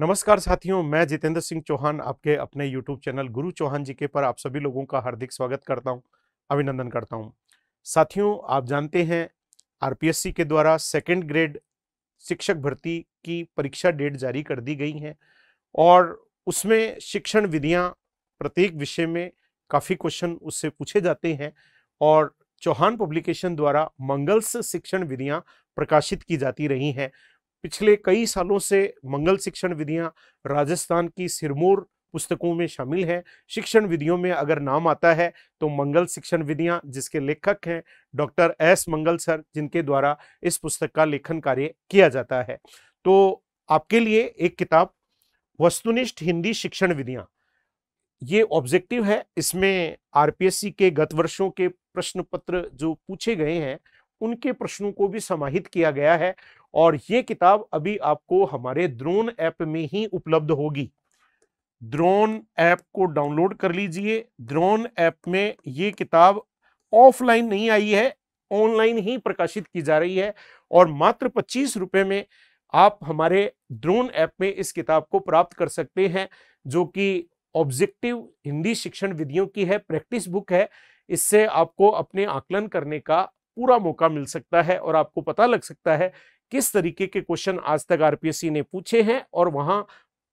नमस्कार साथियों मैं जितेंद्र सिंह चौहान आपके अपने यूट्यूब चैनल गुरु चौहान जी के पर आप सभी लोगों का हार्दिक स्वागत करता हूं अभिनंदन करता हूं साथियों आप जानते हैं आरपीएससी के द्वारा सेकेंड ग्रेड शिक्षक भर्ती की परीक्षा डेट जारी कर दी गई है और उसमें शिक्षण विधियाँ प्रत्येक विषय में काफ़ी क्वेश्चन उससे पूछे जाते हैं और चौहान पब्लिकेशन द्वारा मंगल्स शिक्षण विधियाँ प्रकाशित की जाती रही हैं पिछले कई सालों से मंगल शिक्षण विधियां राजस्थान की सिरमौर पुस्तकों में शामिल है शिक्षण विधियों में अगर नाम आता है तो मंगल शिक्षण विधियां जिसके लेखक हैं डॉक्टर एस मंगल सर जिनके द्वारा इस पुस्तक का लेखन कार्य किया जाता है तो आपके लिए एक किताब वस्तुनिष्ठ हिंदी शिक्षण विधियां ये ऑब्जेक्टिव है इसमें आरपीएससी के गत वर्षों के प्रश्न पत्र जो पूछे गए हैं उनके प्रश्नों को भी समाहित किया गया है और ये किताब अभी आपको हमारे द्रोन ऐप में ही उपलब्ध होगी द्रोन ऐप को डाउनलोड कर लीजिए द्रोन ऐप में ये किताब ऑफलाइन नहीं आई है ऑनलाइन ही प्रकाशित की जा रही है और मात्र पच्चीस रुपए में आप हमारे ड्रोन ऐप में इस किताब को प्राप्त कर सकते हैं जो कि ऑब्जेक्टिव हिंदी शिक्षण विधियों की है प्रैक्टिस बुक है इससे आपको अपने आकलन करने का पूरा मौका मिल सकता है और आपको पता लग सकता है किस तरीके के क्वेश्चन आज तक आरपीएससी ने पूछे हैं और वहाँ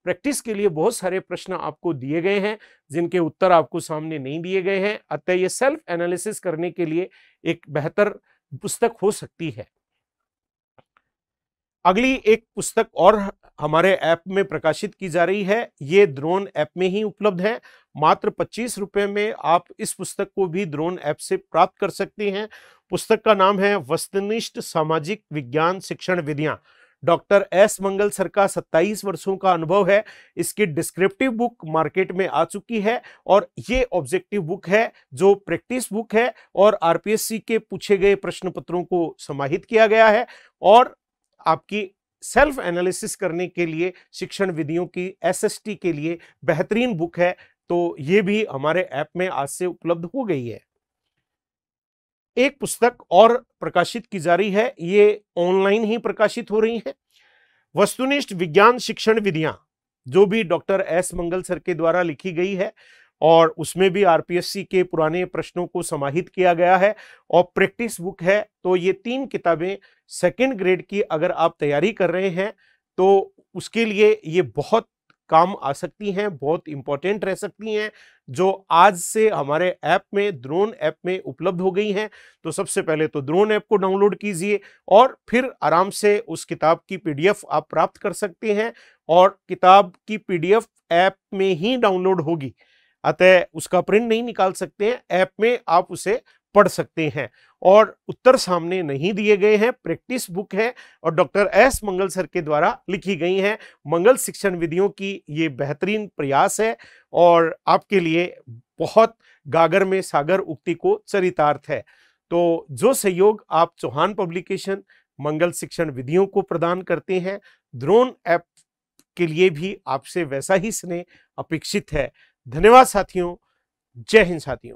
प्रैक्टिस के लिए बहुत सारे प्रश्न आपको दिए गए हैं जिनके उत्तर आपको सामने नहीं दिए गए हैं अतः ये सेल्फ एनालिसिस करने के लिए एक बेहतर पुस्तक हो सकती है अगली एक पुस्तक और हमारे ऐप में प्रकाशित की जा रही है ये ड्रोन ऐप में ही उपलब्ध है मात्र पच्चीस रुपए में आप इस पुस्तक को भी ड्रोन ऐप से प्राप्त कर सकते हैं पुस्तक का नाम है वस्तनिष्ठ सामाजिक विज्ञान शिक्षण विधियां डॉक्टर एस मंगल सर का 27 वर्षों का अनुभव है इसकी डिस्क्रिप्टिव बुक मार्केट में आ चुकी है और ये ऑब्जेक्टिव बुक है जो प्रैक्टिस बुक है और आरपीएससी के पूछे गए प्रश्न पत्रों को समाहित किया गया है और आपकी सेल्फ एनालिसिस करने के लिए शिक्षण विधियों की एसएसटी के लिए बेहतरीन बुक है तो ये भी हमारे ऐप में आज से उपलब्ध हो गई है एक पुस्तक और प्रकाशित की जा रही है ये ऑनलाइन ही प्रकाशित हो रही है वस्तुनिष्ठ विज्ञान शिक्षण विधियां जो भी डॉक्टर एस मंगल सर के द्वारा लिखी गई है और उसमें भी आरपीएससी के पुराने प्रश्नों को समाहित किया गया है और प्रैक्टिस बुक है तो ये तीन किताबें सेकेंड ग्रेड की अगर आप तैयारी कर रहे हैं तो उसके लिए ये बहुत काम आ सकती हैं बहुत इंपॉर्टेंट रह सकती हैं जो आज से हमारे ऐप में ड्रोन ऐप में उपलब्ध हो गई हैं तो सबसे पहले तो ड्रोन ऐप को डाउनलोड कीजिए और फिर आराम से उस किताब की पीडीएफ आप प्राप्त कर सकते हैं और किताब की पीडीएफ ऐप में ही डाउनलोड होगी अतः उसका प्रिंट नहीं निकाल सकते हैं ऐप में आप उसे पढ़ सकते हैं और उत्तर सामने नहीं दिए गए हैं प्रैक्टिस बुक है और डॉक्टर एस मंगल सर के द्वारा लिखी गई हैं मंगल शिक्षण विधियों की ये बेहतरीन प्रयास है और आपके लिए बहुत गागर में सागर उक्ति को चरितार्थ है तो जो सहयोग आप चौहान पब्लिकेशन मंगल शिक्षण विधियों को प्रदान करते हैं ड्रोन ऐप के लिए भी आपसे वैसा ही स्नेह अपेक्षित है धन्यवाद साथियों जय हिंद साथियों